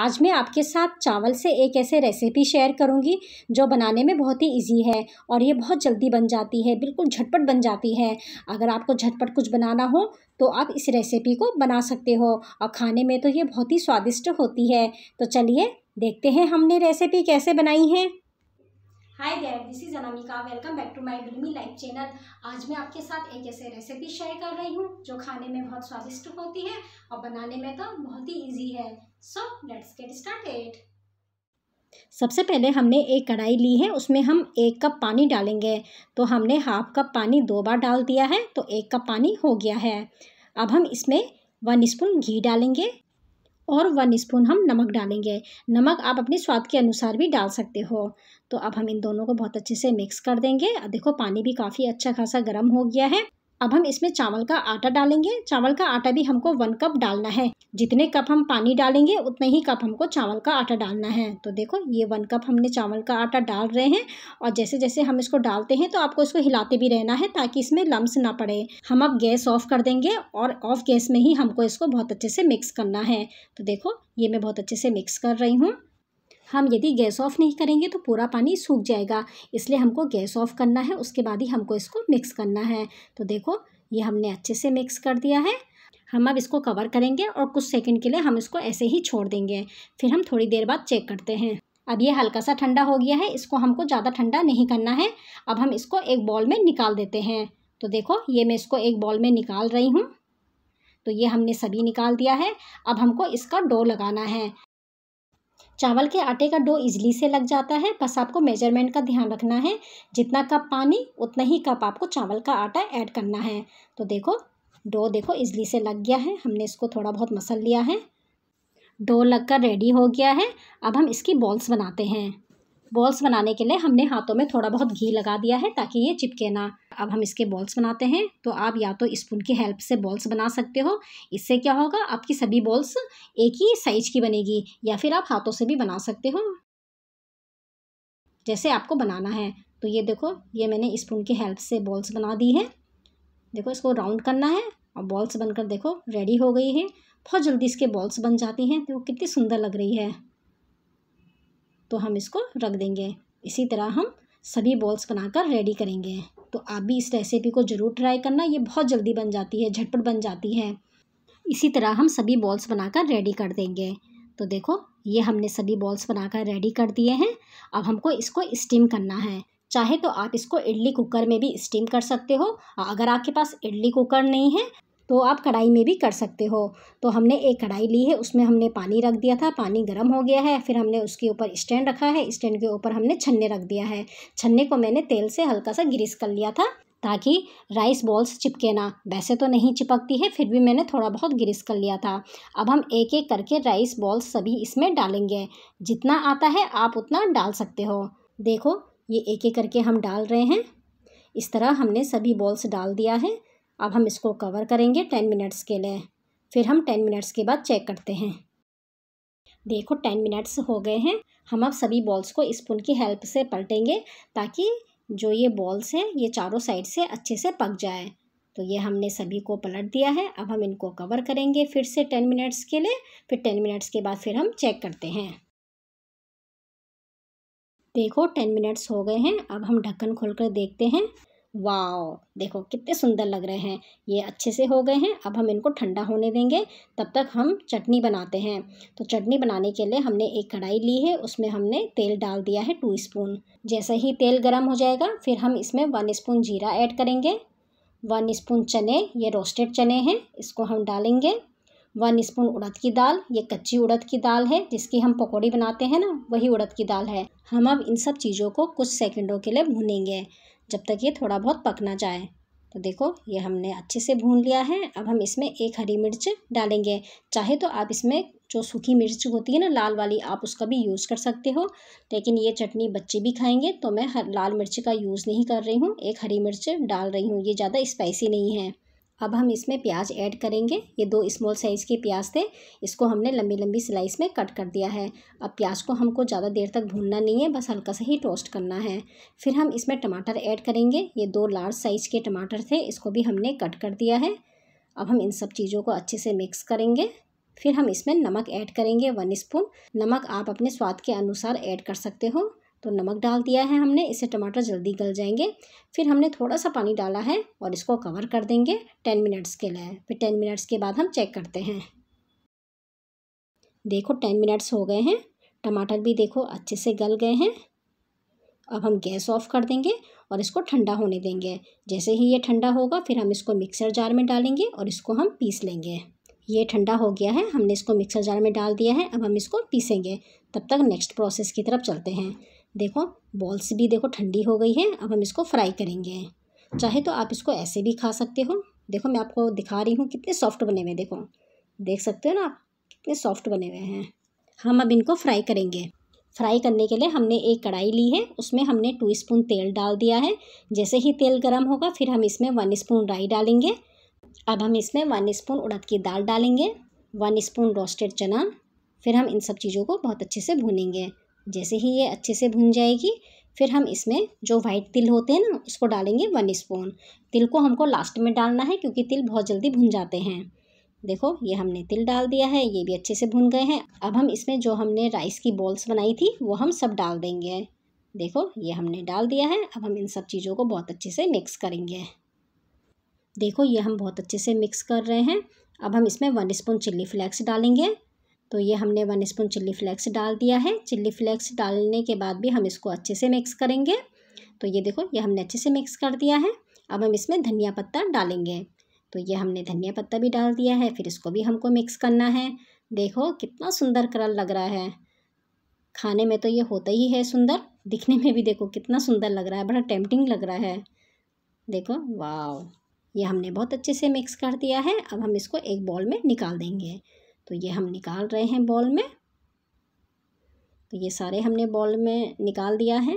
आज मैं आपके साथ चावल से एक ऐसे रेसिपी शेयर करूंगी जो बनाने में बहुत ही इजी है और ये बहुत जल्दी बन जाती है बिल्कुल झटपट बन जाती है अगर आपको झटपट कुछ बनाना हो तो आप इस रेसिपी को बना सकते हो और खाने में तो ये बहुत ही स्वादिष्ट होती है तो चलिए देखते हैं हमने रेसिपी कैसे बनाई है हाय गैर this is Anamika welcome back to my dreamy life channel आज मैं आपके साथ एक ऐसे रेसिपी शेयर कर रही हूँ जो खाने में बहुत स्वादिष्ट होती है और बनाने में तो बहुत ही इजी है सो लेट्स गेट स्टार्टेड सबसे पहले हमने एक कढ़ाई ली है उसमें हम एक कप पानी डालेंगे तो हमने हाफ कप पानी दो बार डाल दिया है तो एक कप पानी हो गया है अब हम इसमें वन स्पून घी डालेंगे और वन स्पून हम नमक डालेंगे नमक आप अपने स्वाद के अनुसार भी डाल सकते हो तो अब हम इन दोनों को बहुत अच्छे से मिक्स कर देंगे देखो पानी भी काफ़ी अच्छा खासा गर्म हो गया है अब हम इसमें चावल का आटा डालेंगे चावल का आटा भी हमको वन कप डालना है जितने कप हम पानी डालेंगे उतने ही कप हमको चावल का आटा डालना है तो देखो ये वन कप हमने चावल का आटा डाल रहे हैं और जैसे जैसे हम इसको डालते हैं तो आपको इसको हिलाते भी रहना है ताकि इसमें लम्स ना पड़े हम अब गैस ऑफ कर देंगे और ऑफ गैस में ही हमको इसको बहुत अच्छे से मिक्स करना है तो देखो ये मैं बहुत अच्छे से मिक्स कर रही हूँ हम यदि गैस ऑफ नहीं करेंगे तो पूरा पानी सूख जाएगा इसलिए हमको गैस ऑफ करना है उसके बाद ही हमको इसको मिक्स करना है तो देखो ये हमने अच्छे से मिक्स कर दिया है हम अब इसको कवर करेंगे और कुछ सेकंड के लिए हम इसको ऐसे ही छोड़ देंगे फिर हम थोड़ी देर बाद चेक करते हैं अब ये हल्का सा ठंडा हो गया है इसको हमको ज़्यादा ठंडा नहीं करना है अब हम इसको एक बॉल में निकाल देते हैं तो देखो ये मैं इसको एक बॉल में निकाल रही हूँ तो ये हमने सभी निकाल दिया है अब हमको इसका डो लगाना है चावल के आटे का डो इजली से लग जाता है बस आपको मेजरमेंट का ध्यान रखना है जितना कप पानी उतना ही कप आपको चावल का आटा ऐड करना है तो देखो डो देखो इजली से लग गया है हमने इसको थोड़ा बहुत मसल लिया है डो लगकर रेडी हो गया है अब हम इसकी बॉल्स बनाते हैं बॉल्स बनाने के लिए हमने हाथों में थोड़ा बहुत घी लगा दिया है ताकि ये चिपके ना अब हम इसके बॉल्स बनाते हैं तो आप या तो स्पून की हेल्प से बॉल्स बना सकते हो इससे क्या होगा आपकी सभी बॉल्स एक ही साइज की बनेगी या फिर आप हाथों से भी बना सकते हो जैसे आपको बनाना है तो ये देखो ये मैंने स्पून की हेल्प से बॉल्स बना दी है देखो इसको राउंड करना है और बॉल्स बनकर देखो रेडी हो गई है बहुत जल्दी इसके बॉल्स बन जाती हैं तो कितनी सुंदर लग रही है तो हम इसको रख देंगे इसी तरह हम सभी बॉल्स बनाकर रेडी करेंगे तो आप भी इस रेसिपी को ज़रूर ट्राई करना ये बहुत जल्दी बन जाती है झटपट बन जाती है इसी तरह हम सभी बॉल्स बनाकर रेडी कर देंगे तो देखो ये हमने सभी बॉल्स बनाकर रेडी कर दिए हैं अब हमको इसको स्टीम करना है चाहे तो आप इसको इडली कुकर में भी स्टीम कर सकते हो अगर आपके पास इडली कुकर नहीं है तो आप कढ़ाई में भी कर सकते हो तो हमने एक कढ़ाई ली है उसमें हमने पानी रख दिया था पानी गर्म हो गया है फिर हमने उसके ऊपर स्टैंड रखा है स्टैंड के ऊपर हमने छन्ने रख दिया है छन्ने को मैंने तेल से हल्का सा ग्रीस कर लिया था ताकि राइस बॉल्स चिपके ना वैसे तो नहीं चिपकती है फिर भी मैंने थोड़ा बहुत ग्रीस कर लिया था अब हम एक एक करके राइस बॉल्स सभी इसमें डालेंगे जितना आता है आप उतना डाल सकते हो देखो ये एक एक करके हम डाल रहे हैं इस तरह हमने सभी बॉल्स डाल दिया है अब हम इसको कवर करेंगे टेन मिनट्स के लिए फिर हम टेन मिनट्स के बाद चेक करते हैं देखो टेन मिनट्स हो गए हैं हम अब सभी बॉल्स को स्पून की हेल्प से पलटेंगे ताकि जो ये बॉल्स हैं ये चारों साइड से अच्छे से पक जाए तो ये हमने सभी को पलट दिया है अब हम इनको कवर करेंगे फिर से टेन मिनट्स के लिए फिर टेन मिनट्स के बाद फिर हम चेक करते हैं देखो टेन मिनट्स हो गए हैं अब हम ढक्कन खोलकर देखते हैं वाओ देखो कितने सुंदर लग रहे हैं ये अच्छे से हो गए हैं अब हम इनको ठंडा होने देंगे तब तक हम चटनी बनाते हैं तो चटनी बनाने के लिए हमने एक कढ़ाई ली है उसमें हमने तेल डाल दिया है टू स्पून जैसे ही तेल गर्म हो जाएगा फिर हम इसमें वन स्पून जीरा ऐड करेंगे वन स्पून चने ये रोस्टेड चने हैं इसको हम डालेंगे वन स्पून उड़द की दाल ये कच्ची उड़द की दाल है जिसकी हम पकौड़ी बनाते हैं ना वही उड़द की दाल है हम अब इन सब चीज़ों को कुछ सेकंडों के लिए भुनेंगे जब तक ये थोड़ा बहुत पकना जाए तो देखो ये हमने अच्छे से भून लिया है अब हम इसमें एक हरी मिर्च डालेंगे चाहे तो आप इसमें जो सूखी मिर्च होती है ना लाल वाली आप उसका भी यूज़ कर सकते हो लेकिन ये चटनी बच्चे भी खाएंगे तो मैं हर लाल मिर्च का यूज़ नहीं कर रही हूँ एक हरी मिर्च डाल रही हूँ ये ज़्यादा स्पाइसी नहीं है अब हम इसमें प्याज ऐड करेंगे ये दो स्मॉल साइज़ के प्याज थे इसको हमने लंबी लंबी स्लाइस में कट कर दिया है अब प्याज को हमको ज़्यादा देर तक भूनना नहीं है बस हल्का सा ही टोस्ट करना है फिर हम इसमें टमाटर ऐड करेंगे ये दो लार्ज साइज़ के टमाटर थे इसको भी हमने कट कर दिया है अब हम इन सब चीज़ों को अच्छे से मिक्स करेंगे फिर हम इसमें नमक ऐड करेंगे वन स्पून नमक आप अपने स्वाद के अनुसार ऐड कर सकते हो तो नमक डाल दिया है हमने इससे टमाटर जल्दी गल जाएंगे फिर हमने थोड़ा सा पानी डाला है और इसको कवर कर देंगे टेन मिनट्स के लिए फिर टेन मिनट्स के बाद हम चेक करते हैं देखो टेन मिनट्स हो गए हैं टमाटर भी देखो अच्छे से गल गए हैं अब हम गैस ऑफ कर देंगे और इसको ठंडा होने देंगे जैसे ही ये ठंडा होगा फिर हम इसको मिक्सर जार में डालेंगे और इसको हम पीस लेंगे ये ठंडा हो गया है हमने इसको मिक्सर जार में डाल दिया है अब हम इसको पीसेंगे तब तक नेक्स्ट प्रोसेस की तरफ चलते हैं देखो बॉल्स भी देखो ठंडी हो गई है अब हम इसको फ्राई करेंगे चाहे तो आप इसको ऐसे भी खा सकते हो देखो मैं आपको दिखा रही हूँ कितने सॉफ्ट बने हुए देखो देख सकते हो ना आप कितने सॉफ्ट बने हुए हैं हम अब इनको फ्राई करेंगे फ्राई करने के लिए हमने एक कढ़ाई ली है उसमें हमने टू स्पून तेल डाल दिया है जैसे ही तेल गर्म होगा फिर हम इसमें वन स्पून राई डालेंगे अब हम इसमें वन स्पून उड़द की दाल डालेंगे वन स्पून रोस्टेड चना फिर हम इन सब चीज़ों को बहुत अच्छे से भूनेंगे जैसे ही ये अच्छे से भुन जाएगी फिर हम इसमें जो वाइट तिल होते हैं ना उसको डालेंगे वन स्पून तिल को हमको लास्ट में डालना है क्योंकि तिल बहुत जल्दी भुन जाते हैं देखो ये हमने तिल डाल दिया है ये भी अच्छे से भुन गए हैं अब हम इसमें जो हमने राइस की बॉल्स बनाई थी वो हम सब डाल देंगे देखो ये हमने डाल दिया है अब हम इन सब चीज़ों को बहुत अच्छे से मिक्स करेंगे देखो ये हम बहुत अच्छे से मिक्स कर रहे हैं अब हम इसमें वन स्पून चिल्ली फ्लेक्स डालेंगे तो ये हमने वन स्पून चिल्ली फ्लेक्स डाल दिया है चिल्ली फ्लेक्स डालने के बाद भी हम इसको अच्छे से मिक्स करेंगे तो ये देखो ये हमने अच्छे से मिक्स कर दिया है अब हम इसमें धनिया पत्ता डालेंगे तो ये हमने धनिया पत्ता भी डाल दिया है फिर इसको भी हमको मिक्स करना है देखो कितना सुंदर कलर लग रहा है खाने में तो ये होता ही है सुंदर दिखने में भी देखो कितना सुंदर लग रहा है बड़ा टेम्पटिंग लग रहा है देखो वाह ये हमने बहुत अच्छे से मिक्स कर दिया है अब हम इसको एक बॉल में निकाल देंगे तो ये हम निकाल रहे हैं बॉल में तो ये सारे हमने बॉल में निकाल दिया है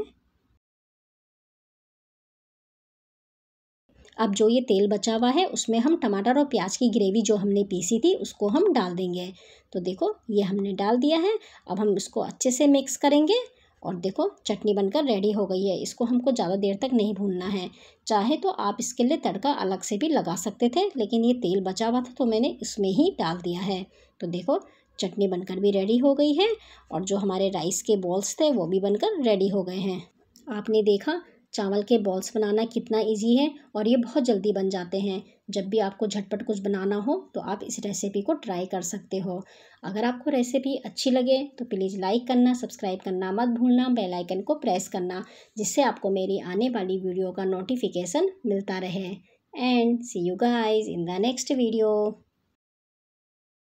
अब जो ये तेल बचा हुआ है उसमें हम टमाटर और प्याज की ग्रेवी जो हमने पीसी थी उसको हम डाल देंगे तो देखो ये हमने डाल दिया है अब हम इसको अच्छे से मिक्स करेंगे और देखो चटनी बनकर रेडी हो गई है इसको हमको ज़्यादा देर तक नहीं भूनना है चाहे तो आप इसके लिए तड़का अलग से भी लगा सकते थे लेकिन ये तेल बचा हुआ था तो मैंने इसमें ही डाल दिया है तो देखो चटनी बनकर भी रेडी हो गई है और जो हमारे राइस के बॉल्स थे वो भी बनकर रेडी हो गए हैं आपने देखा चावल के बॉल्स बनाना कितना इजी है और ये बहुत जल्दी बन जाते हैं जब भी आपको झटपट कुछ बनाना हो तो आप इस रेसिपी को ट्राई कर सकते हो अगर आपको रेसिपी अच्छी लगे तो प्लीज़ लाइक करना सब्सक्राइब करना मत भूलना बेल आइकन को प्रेस करना जिससे आपको मेरी आने वाली वीडियो का नोटिफिकेशन मिलता रहे and see you guys in the next video